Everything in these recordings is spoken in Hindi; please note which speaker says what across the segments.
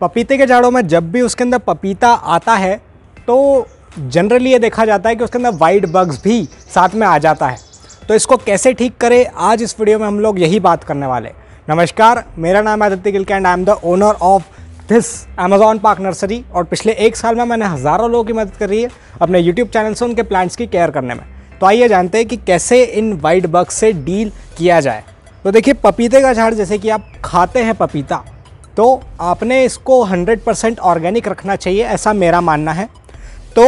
Speaker 1: पपीते के झाड़ों में जब भी उसके अंदर पपीता आता है तो जनरली ये देखा जाता है कि उसके अंदर वाइट बग्स भी साथ में आ जाता है तो इसको कैसे ठीक करें आज इस वीडियो में हम लोग यही बात करने वाले नमस्कार मेरा नाम Aditya Gilke and I am the owner of this Amazon Park Nursery और पिछले एक साल में मैंने हज़ारों लोगों की मदद करी है अपने यूट्यूब चैनल से उनके प्लांट्स की केयर करने में तो आइए जानते हैं कि कैसे इन वाइट बग्स से डील किया जाए तो देखिए पपीते का झाड़ जैसे कि आप खाते हैं पपीता तो आपने इसको 100 परसेंट ऑर्गेनिक रखना चाहिए ऐसा मेरा मानना है तो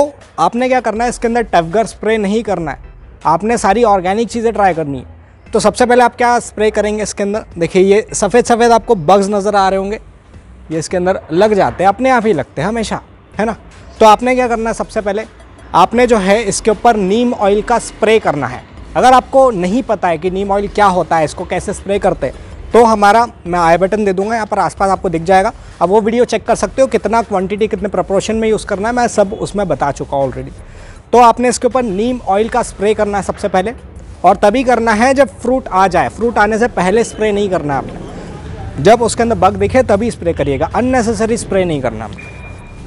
Speaker 1: आपने क्या करना है इसके अंदर टफगर स्प्रे नहीं करना है आपने सारी ऑर्गेनिक चीज़ें ट्राई करनी है तो सबसे पहले आप क्या स्प्रे करेंगे इसके अंदर देखिए ये सफ़ेद सफ़ेद आपको बग्स नज़र आ रहे होंगे ये इसके अंदर लग जाते हैं अपने आप ही लगते हैं हमेशा है ना तो आपने क्या करना है सबसे पहले आपने जो है इसके ऊपर नीम ऑयल का स्प्रे करना है अगर आपको नहीं पता है कि नीम ऑयल क्या होता है इसको कैसे स्प्रे करते हैं तो हमारा मैं आई बटन दे दूंगा यहाँ पर आसपास आपको दिख जाएगा अब वो वीडियो चेक कर सकते हो कितना क्वांटिटी कितने प्रपोर्शन में यूज़ करना है मैं सब उसमें बता चुका हूँ ऑलरेडी तो आपने इसके ऊपर नीम ऑयल का स्प्रे करना है सबसे पहले और तभी करना है जब फ्रूट आ जाए फ्रूट आने से पहले स्प्रे नहीं करना है आपने जब उसके अंदर बग दिखे तभी स्प्रे करिएगा अननेसेसरी स्प्रे नहीं करना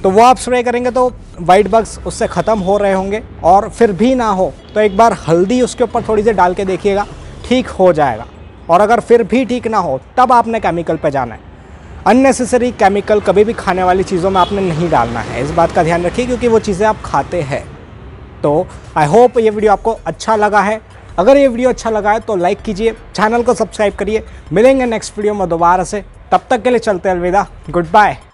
Speaker 1: तो वो आप स्प्रे करेंगे तो वाइट बग्स उससे ख़त्म हो रहे होंगे और फिर भी ना हो तो एक बार हल्दी उसके ऊपर थोड़ी सी डाल के देखिएगा ठीक हो जाएगा और अगर फिर भी ठीक ना हो तब आपने केमिकल पर जाना है अननेसेसरी केमिकल कभी भी खाने वाली चीज़ों में आपने नहीं डालना है इस बात का ध्यान रखिए क्योंकि वो चीज़ें आप खाते हैं तो आई होप ये वीडियो आपको अच्छा लगा है अगर ये वीडियो अच्छा लगा है तो लाइक कीजिए चैनल को सब्सक्राइब करिए मिलेंगे नेक्स्ट वीडियो में दोबारा से तब तक के लिए चलते अलविदा गुड बाय